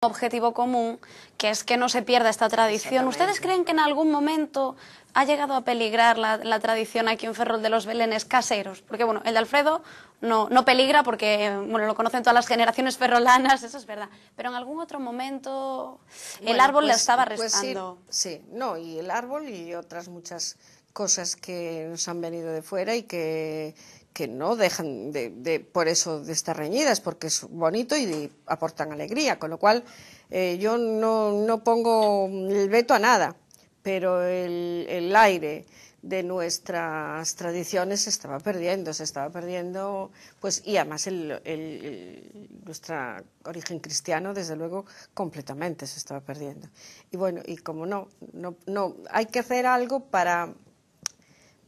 objetivo común, que es que no se pierda esta tradición. ¿Ustedes creen que en algún momento ha llegado a peligrar la, tradición aquí en Ferrol de los belenes caseros? Porque, bueno, el de Alfredo no, peligra porque, bueno, lo conocen todas las generaciones ferrolanas, eso es verdad. Pero en algún otro momento el árbol le pues, estaba pues restando. sí, no, y el árbol y otras muchas cosas que nos han venido de fuera y que que no dejan de, por eso de estar reñidas, porque es bonito y, aportan alegría, con lo cual eh, yo no, pongo el veto a nada, pero el, el, aire de nuestras tradiciones se estaba perdiendo, se estaba perdiendo, pues, y además el, nuestro origen cristiano, desde luego, completamente se estaba perdiendo. Y bueno, y como no, no hay que hacer algo para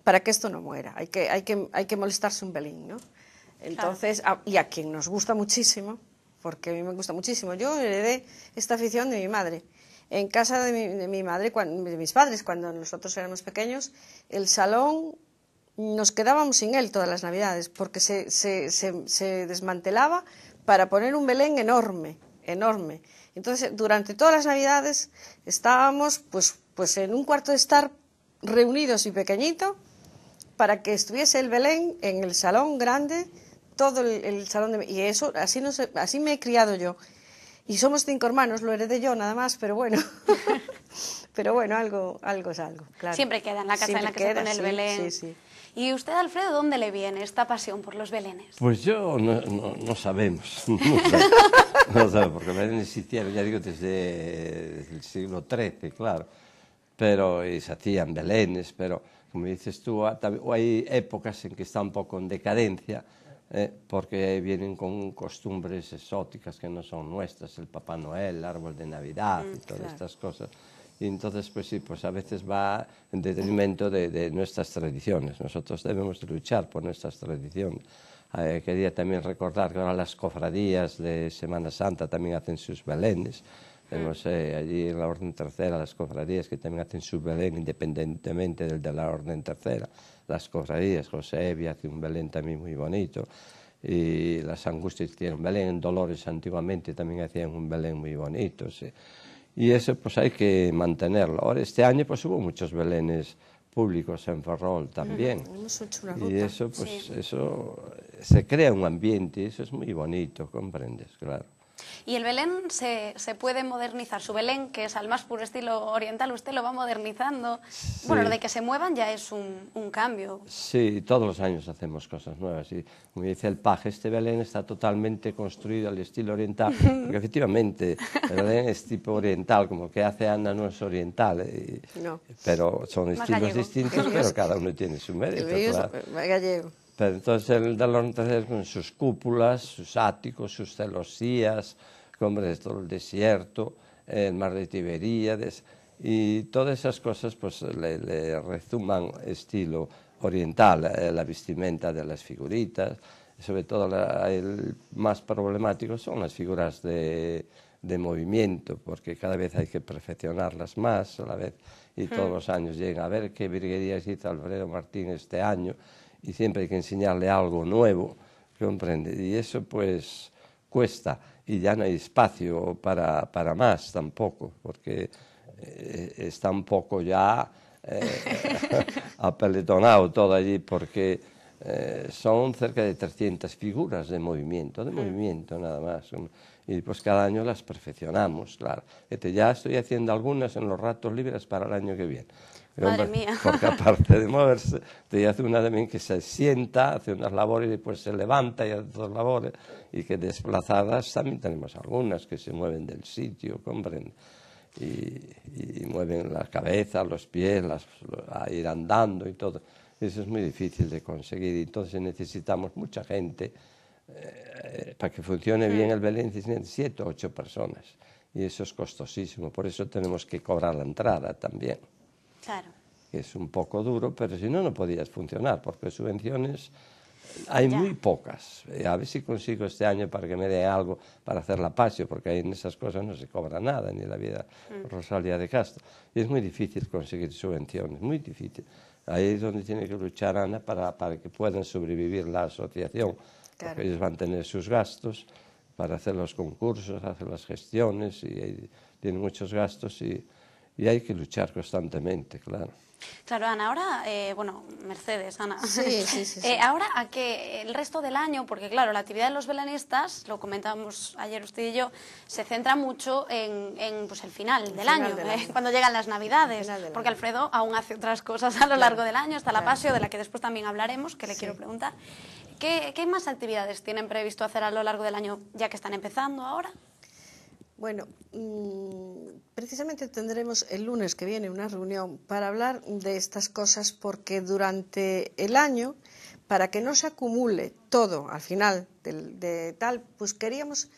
para que esto no muera. Hay que, hay que, molestarse un Belén, ¿no? Entonces, y a quien nos gusta muchísimo, porque a mí me gusta muchísimo, yo heredé esta afición de mi madre. En casa de mi, madre, de mis padres, cuando nosotros éramos pequeños, el salón nos quedábamos sin él todas las navidades, porque se, desmantelaba para poner un Belén enorme, enorme. Entonces, durante todas las navidades estábamos pues, pues en un cuarto de estar reunidos y pequeñito, para que estuviese el Belén en el salón grande, todo el, salón de... Y eso, así, no así me he criado yo. Y somos cinco hermanos, lo heredé yo nada más, pero bueno. pero bueno, algo, algo es algo, claro. Siempre queda en la casa en la que se pone el Belén. Sí, sí. ¿Y usted, Alfredo, dónde le viene esta pasión por los belenes? Pues yo no, sabemos. No sabemos, porque porque belenes existían, ya digo, desde el siglo XIII, claro pero y se hacían belenes, pero como dices tú, ah, hay épocas en que está un poco en decadencia, eh, porque vienen con costumbres exóticas que no son nuestras, el Papá Noel, el árbol de Navidad y mm, todas estas cosas. Y entonces, pues sí, pues a veces va en detrimento de, nuestras tradiciones. Nosotros debemos luchar por nuestras tradiciones. Eh, quería también recordar que ahora las cofradías de Semana Santa también hacen sus belenes. Pues no sé, allí en la Orden Tercera, las cofradías que también hacen su Belén independientemente del de la Orden Tercera, las cofradías, José Evi hace un Belén también muy bonito, y las angustias hicieron Belén, Dolores antiguamente también hacían un Belén muy bonito, y eso pues hay que mantenerlo. Ahora, este año pues hubo muchos Belenes públicos en Ferrol también. y eso, pues, eso eh, se crea un ambiente, eso es muy bonito, comprendes, claro. Y el Belén se, se, puede modernizar. Su Belén, que es al más puro estilo oriental, usted lo va modernizando. Bueno, lo de que se muevan ya es un, cambio. Sí, todos los años hacemos cosas nuevas. Y como dice el paje, este Belén está totalmente construido al estilo oriental, porque efectivamente el Belén es tipo oriental, como que hace Ana no es oriental. ¿eh? no. Pero son estilos distintos, pero cada uno tiene su mérito. Gallego entonces el de los con sus cúpulas, sus áticos, sus celosías, todo el desierto, el mar de Tiberíades, y todas esas cosas pues le, le rezuman estilo oriental, eh, la vestimenta de las figuritas, sobre todo el más problemático son las figuras de, de movimiento, porque cada vez hay que perfeccionarlas más a la vez y todos los años llegan a ver qué virguerías hizo Alfredo Martín este año y siempre hay que enseñarle algo nuevo, comprende. Y eso pues cuesta y ya no hay espacio para, más tampoco, porque eh, está un poco ya eh, apeletonado todo allí, porque eh, son cerca de 300 figuras de movimiento, de mm. movimiento nada más. Y pues cada año las perfeccionamos, claro. Este, ya estoy haciendo algunas en los ratos libres para el año que viene. Porque aparte de moverse, te hace una también que se sienta, hace unas labores y después se levanta y hace dos labores. Y que desplazadas también tenemos algunas que se mueven del sitio, compren, Y, mueven las cabezas, los pies, a ir andando y todo. Eso es muy difícil de conseguir. entonces necesitamos mucha gente. Eh, eh, para que funcione mm. bien el Belén, necesitan siete o ocho personas. Y eso es costosísimo. Por eso tenemos que cobrar la entrada también. Claro. Es un poco duro, pero si no, no podías funcionar, porque subvenciones hay muy pocas. Eh, a ver si consigo este año para que me dé algo para hacer la pasio, porque en esas cosas no se cobra nada, ni la vida mm. Rosalía de Castro. Y es muy difícil conseguir subvenciones, muy difícil. Ahí es donde tiene que luchar Ana para, para que puedan sobrevivir la asociación, para porque ellos van a tener sus gastos para hacer los concursos, hacer las gestiones, y, y tienen muchos gastos y y hay que luchar constantemente, claro. Claro, Ana, ahora, eh, bueno, Mercedes, Ana. Sí, sí, sí, eh, ahora a que el resto del año, porque claro, la actividad de los velanistas, lo comentábamos ayer usted y yo, se centra mucho en, en pues, el final, del, eh, año, cuando llegan las Navidades, porque Alfredo aún hace otras cosas a lo largo del año, hasta la Paseo, de la que después también hablaremos, que le quiero preguntar. ¿Qué, ¿Qué más actividades tienen previsto hacer a lo largo del año, ya que están empezando ahora? Bueno, mm, precisamente tendremos el lunes que viene una reunión para hablar de estas cosas porque durante el año, para que no se acumule todo al final de, tal, pues queríamos